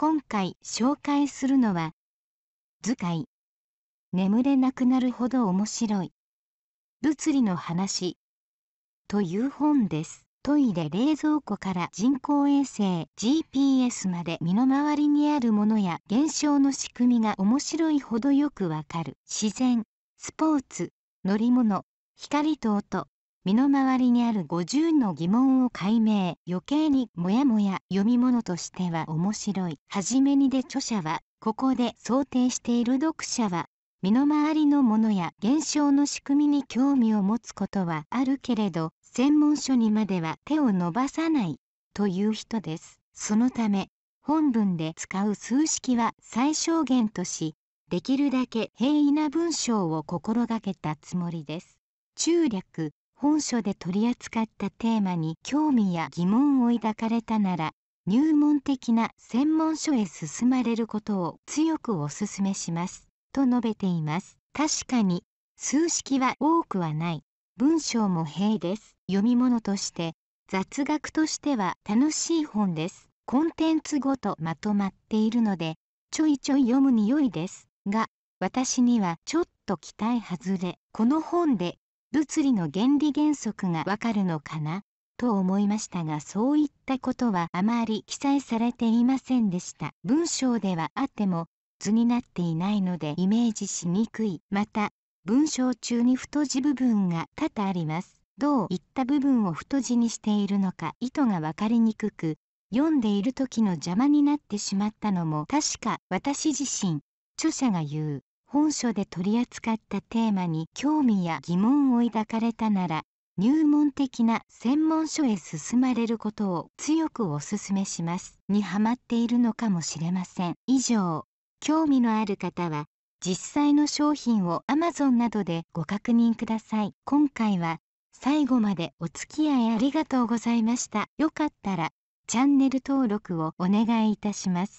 今回紹介するのは図解眠れなくなるほど面白い物理の話という本ですトイレ冷蔵庫から人工衛星 GPS まで身の回りにあるものや現象の仕組みが面白いほどよくわかる自然スポーツ乗り物光と音身の回りにある50の疑問を解明余計にもやもや読み物としては面白いはじめにで著者はここで想定している読者は身の回りのものや現象の仕組みに興味を持つことはあるけれど専門書にまでは手を伸ばさないという人ですそのため本文で使う数式は最小限としできるだけ平易な文章を心がけたつもりです中略本書で取り扱ったテーマに興味や疑問を抱かれたなら入門的な専門書へ進まれることを強くお勧めしますと述べています確かに数式は多くはない文章も平です読み物として雑学としては楽しい本ですコンテンツごとまとまっているのでちょいちょい読むに良いですが私にはちょっと期待外れこの本で物理の原理原則がわかるのかなと思いましたがそういったことはあまり記載されていませんでした文章ではあっても図になっていないのでイメージしにくいまた文章中に太字部分が多々ありますどういった部分を太字にしているのか意図が分かりにくく読んでいる時の邪魔になってしまったのも確か私自身著者が言う本書で取り扱ったテーマに興味や疑問を抱かれたなら入門的な専門書へ進まれることを強くお勧めしますにハマっているのかもしれません以上興味のある方は実際の商品を Amazon などでご確認ください今回は最後までお付き合いありがとうございましたよかったらチャンネル登録をお願いいたします